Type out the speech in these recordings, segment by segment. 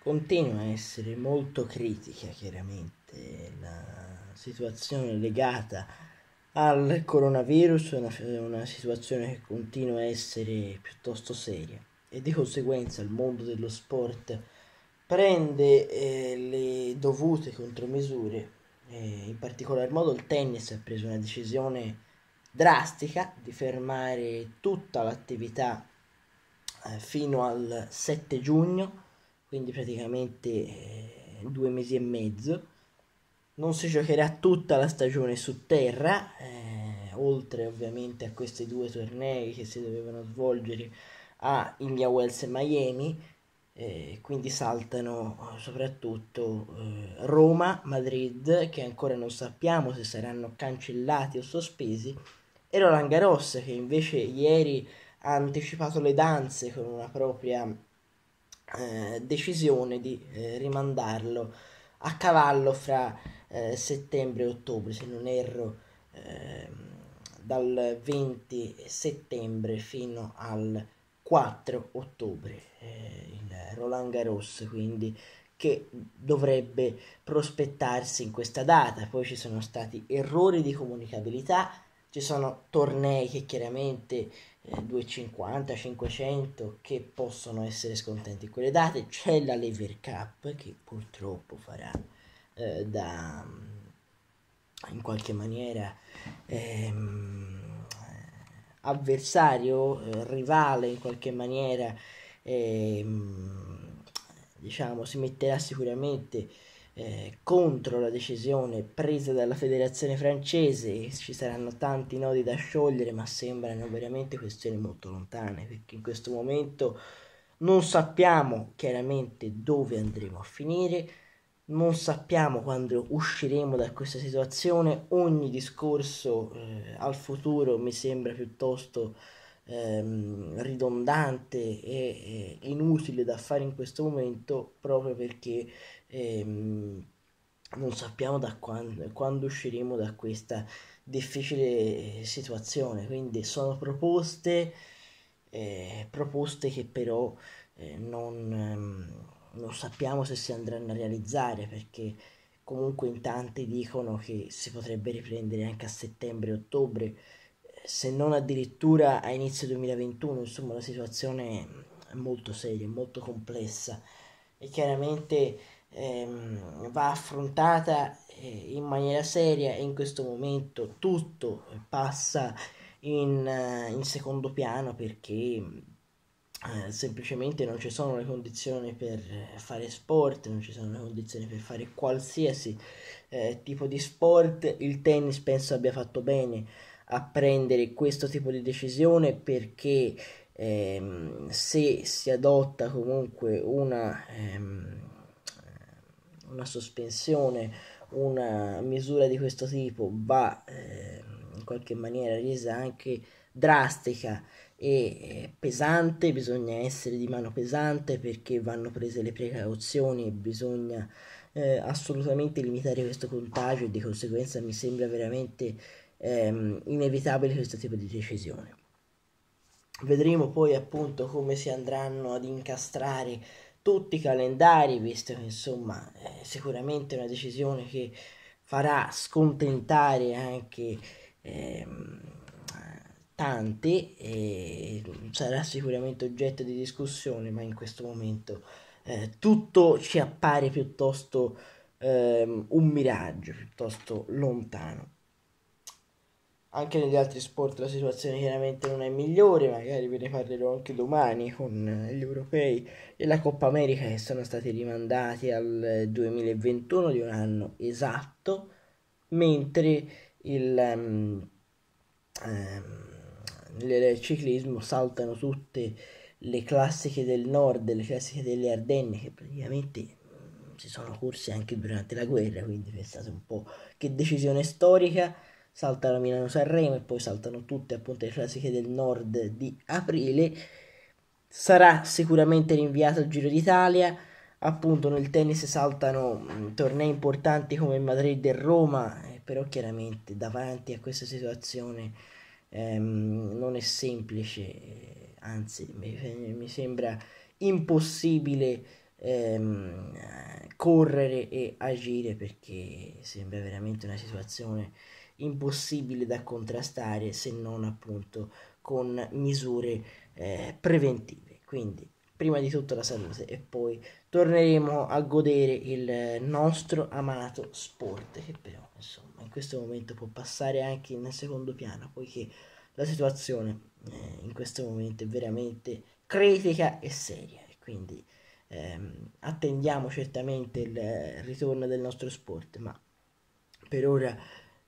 continua a essere molto critica chiaramente la situazione legata al coronavirus è una, una, situazione che continua a essere piuttosto seria e di conseguenza il mondo dello sport prende eh, le dovute contromisure eh, in particolar modo il tennis ha preso una decisione drastica di fermare tutta l'attività eh, fino al 7 giugno quindi praticamente eh, due mesi e mezzo. Non si giocherà tutta la stagione su terra, eh, oltre ovviamente a questi due tornei che si dovevano svolgere a India Wells e Miami, eh, quindi saltano eh, soprattutto eh, Roma, Madrid, che ancora non sappiamo se saranno cancellati o sospesi, e Roland Garros, che invece ieri ha anticipato le danze con una propria eh, decisione di eh, rimandarlo a cavallo fra eh, settembre e ottobre, se non erro, ehm, dal 20 settembre fino al 4 ottobre, eh, il Roland Garros, quindi che dovrebbe prospettarsi in questa data. Poi ci sono stati errori di comunicabilità, ci sono tornei che chiaramente 250, eh, 500 che possono essere scontenti quelle date. C'è la Lever Cup che purtroppo farà eh, da mm, in qualche maniera ehm, avversario, eh, rivale in qualche maniera, ehm, diciamo, si metterà sicuramente eh, contro la decisione presa dalla federazione francese, ci saranno tanti nodi da sciogliere, ma sembrano veramente questioni molto lontane, perché in questo momento non sappiamo chiaramente dove andremo a finire, non sappiamo quando usciremo da questa situazione, ogni discorso eh, al futuro mi sembra piuttosto ehm, ridondante e inutile da fare in questo momento proprio perché e, ehm, non sappiamo da quando, quando usciremo da questa difficile situazione, quindi sono proposte, eh, proposte che però eh, non, ehm, non sappiamo se si andranno a realizzare perché comunque in tanti dicono che si potrebbe riprendere anche a settembre-ottobre, se non addirittura a inizio 2021, insomma la situazione è molto seria, molto complessa e chiaramente Ehm, va affrontata eh, in maniera seria e in questo momento tutto passa in, eh, in secondo piano perché eh, semplicemente non ci sono le condizioni per eh, fare sport, non ci sono le condizioni per fare qualsiasi eh, tipo di sport. Il tennis penso abbia fatto bene a prendere questo tipo di decisione perché ehm, se si adotta comunque una ehm, una sospensione, una misura di questo tipo va eh, in qualche maniera resa anche drastica e eh, pesante, bisogna essere di mano pesante perché vanno prese le precauzioni e bisogna eh, assolutamente limitare questo contagio e di conseguenza mi sembra veramente ehm, inevitabile questo tipo di decisione. Vedremo poi appunto come si andranno ad incastrare tutti i calendari, visto che insomma è sicuramente una decisione che farà scontentare anche ehm, tanti e sarà sicuramente oggetto di discussione, ma in questo momento eh, tutto ci appare piuttosto ehm, un miraggio, piuttosto lontano. Anche negli altri sport la situazione chiaramente non è migliore, magari ve ne parlerò anche domani con gli europei e la Coppa America che sono stati rimandati al 2021 di un anno esatto, mentre il... Um, um, nel ciclismo saltano tutte le classiche del nord, le classiche delle Ardenne che praticamente mm, si sono corse anche durante la guerra, quindi è stata un po' che decisione storica salta la Milano-Sanremo e poi saltano tutte appunto le classiche del nord di aprile. Sarà sicuramente rinviato il Giro d'Italia. Appunto nel tennis saltano mm, tornei importanti come Madrid e Roma, eh, però chiaramente davanti a questa situazione ehm, non è semplice, eh, anzi mi, eh, mi sembra impossibile ehm, correre e agire perché sembra veramente una situazione impossibile da contrastare se non appunto con misure eh, preventive. Quindi prima di tutto la salute e poi torneremo a godere il nostro amato sport che però insomma in questo momento può passare anche nel secondo piano poiché la situazione eh, in questo momento è veramente critica e seria e quindi ehm, attendiamo certamente il ritorno del nostro sport ma per ora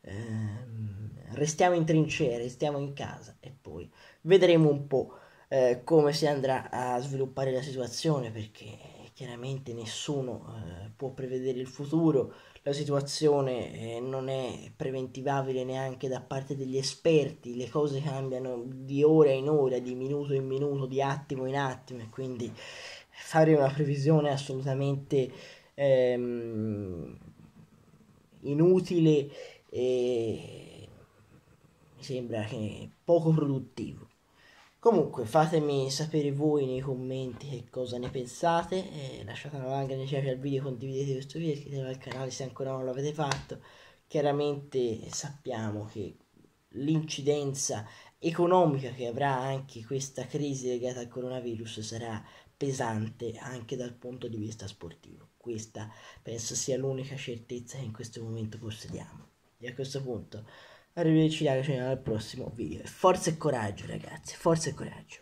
ehm, restiamo in trincea, restiamo in casa e poi vedremo un po' eh, come si andrà a sviluppare la situazione perché chiaramente nessuno eh, può prevedere il futuro, la situazione eh, non è preventivabile neanche da parte degli esperti, le cose cambiano di ora in ora, di minuto in minuto, di attimo in attimo e quindi fare una previsione assolutamente ehm, inutile e mi sembra che poco produttivo. Comunque fatemi sapere voi nei commenti che cosa ne pensate, eh, lasciate una like mi piace al video, condividete questo video, iscrivetevi al canale se ancora non l'avete fatto. Chiaramente sappiamo che l'incidenza economica che avrà anche questa crisi legata al coronavirus sarà pesante anche dal punto di vista sportivo. Questa penso sia l'unica certezza che in questo momento possediamo. E a questo punto, arrivederci ragazzi, al prossimo video. Forza e coraggio ragazzi, forza e coraggio.